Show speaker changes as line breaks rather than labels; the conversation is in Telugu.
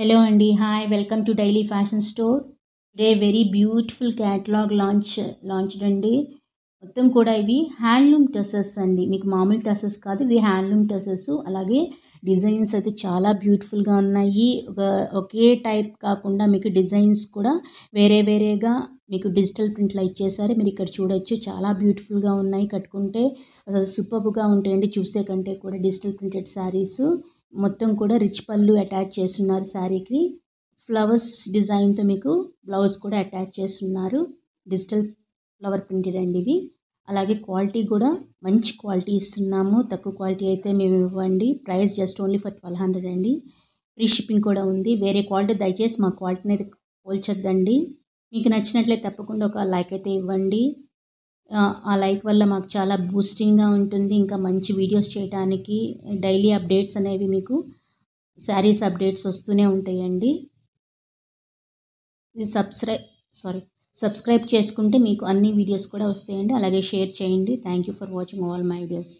హలో అండి hi welcome to daily fashion store day very beautiful catalogue launch launched అండి మొత్తం కూడా ఇవి హ్యాండ్లూమ్ టసెస్ అండి మీకు మామూలు టసెస్ కాదు ఇవి హ్యాండ్లూమ్ టసెస్ అలాగే డిజైన్స్ అయితే చాలా బ్యూటిఫుల్గా ఉన్నాయి ఒక ఒకే టైప్ కాకుండా మీకు డిజైన్స్ కూడా వేరే వేరేగా మీకు డిజిటల్ ప్రింట్లు ఇచ్చేసారు మీరు ఇక్కడ చూడొచ్చు చాలా బ్యూటిఫుల్గా ఉన్నాయి కట్టుకుంటే అసలు సూపర్గా ఉంటాయండి చూసే కంటే కూడా డిజిటల్ ప్రింటెడ్ శారీసు మొత్తం కూడా రిచ్ పళ్ళు అటాచ్ చేస్తున్నారు శారీకి ఫ్లవర్స్ డిజైన్తో మీకు బ్లౌజ్ కూడా అటాచ్ చేస్తున్నారు డిజిటల్ ఫ్లవర్ ప్రింటెడ్ అండి ఇవి అలాగే క్వాలిటీ కూడా మంచి క్వాలిటీ ఇస్తున్నాము తక్కువ క్వాలిటీ అయితే మేము ఇవ్వండి price just only for twelve hundred అండి ఫ్రీ షిప్పింగ్ కూడా ఉంది వేరే క్వాలిటీ దయచేసి మా క్వాలిటీని అయితే పోల్చొద్దండి మీకు నచ్చినట్లయితే తప్పకుండా ఒక లైక్ అయితే ఇవ్వండి ఆ లైక్ వల్ల మాకు చాలా బూస్టింగ్గా ఉంటుంది ఇంకా మంచి వీడియోస్ చేయడానికి డైలీ అప్డేట్స్ అనేవి మీకు శారీస్ అప్డేట్స్ వస్తూనే ఉంటాయండి ఇది సబ్స్క్రైబ్ సారీ సబ్స్క్రైబ్ చేసుకుంటే మీకు అన్ని వీడియోస్ కూడా వస్తాయండి అలాగే షేర్ చేయండి thank you for watching all my videos